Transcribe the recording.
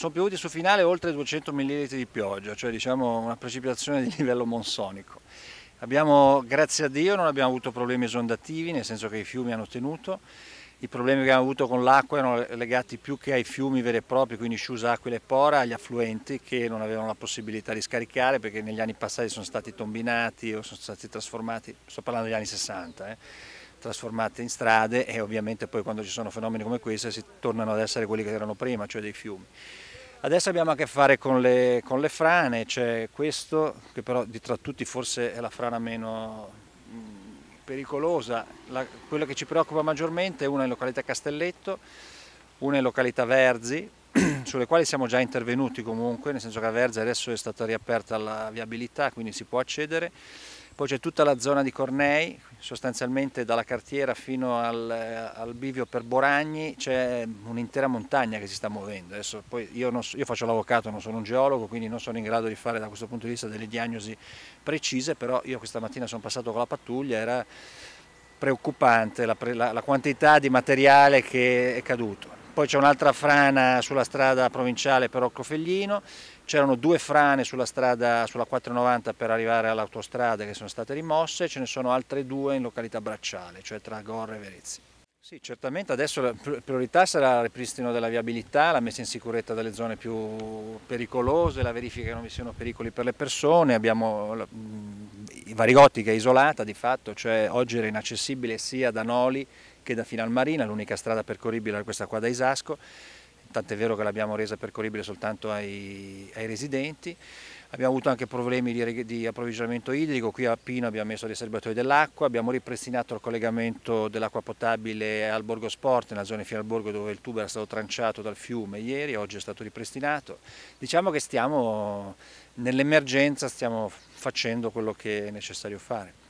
sono piovuti sul finale oltre 200 ml di pioggia, cioè diciamo una precipitazione di livello monsonico. Abbiamo, grazie a Dio, non abbiamo avuto problemi esondativi, nel senso che i fiumi hanno tenuto, i problemi che abbiamo avuto con l'acqua erano legati più che ai fiumi veri e propri, quindi Sciusa, Aquila e Pora, agli affluenti che non avevano la possibilità di scaricare perché negli anni passati sono stati tombinati o sono stati trasformati, sto parlando degli anni 60, eh trasformate in strade e ovviamente poi quando ci sono fenomeni come questi si tornano ad essere quelli che erano prima, cioè dei fiumi. Adesso abbiamo a che fare con le, con le frane, c'è questo che però di tra tutti forse è la frana meno pericolosa, la, quella che ci preoccupa maggiormente è una in località Castelletto, una in località Verzi, sulle quali siamo già intervenuti comunque, nel senso che a Verzi adesso è stata riaperta la viabilità, quindi si può accedere, poi c'è tutta la zona di Cornei, sostanzialmente dalla cartiera fino al, eh, al bivio per Boragni c'è un'intera montagna che si sta muovendo. Adesso, io, non, io, faccio l'avvocato, non sono un geologo, quindi non sono in grado di fare da questo punto di vista delle diagnosi precise, però io questa mattina sono passato con la pattuglia, era preoccupante la, la, la quantità di materiale che è caduto poi c'è un'altra frana sulla strada provinciale per Roccofellino, c'erano due frane sulla strada sulla 490 per arrivare all'autostrada che sono state rimosse, ce ne sono altre due in località Bracciale, cioè tra Gorre e Verezzi. Sì, certamente adesso la priorità sarà il ripristino della viabilità, la messa in sicurezza delle zone più pericolose, la verifica che non vi siano pericoli per le persone, abbiamo Varigotti che è isolata di fatto, cioè oggi era inaccessibile sia da Noli che da Finalmarina, l'unica strada percorribile era questa qua da Isasco, tant'è vero che l'abbiamo resa percorribile soltanto ai, ai, residenti. Abbiamo avuto anche problemi di, di, approvvigionamento idrico, qui a Pino abbiamo messo dei serbatoi dell'acqua, abbiamo ripristinato il collegamento dell'acqua potabile al Borgo Sport, nella zona fino al Borgo dove il tubo era stato tranciato dal fiume ieri, oggi è stato ripristinato. Diciamo che stiamo nell'emergenza, stiamo facendo quello che è necessario fare.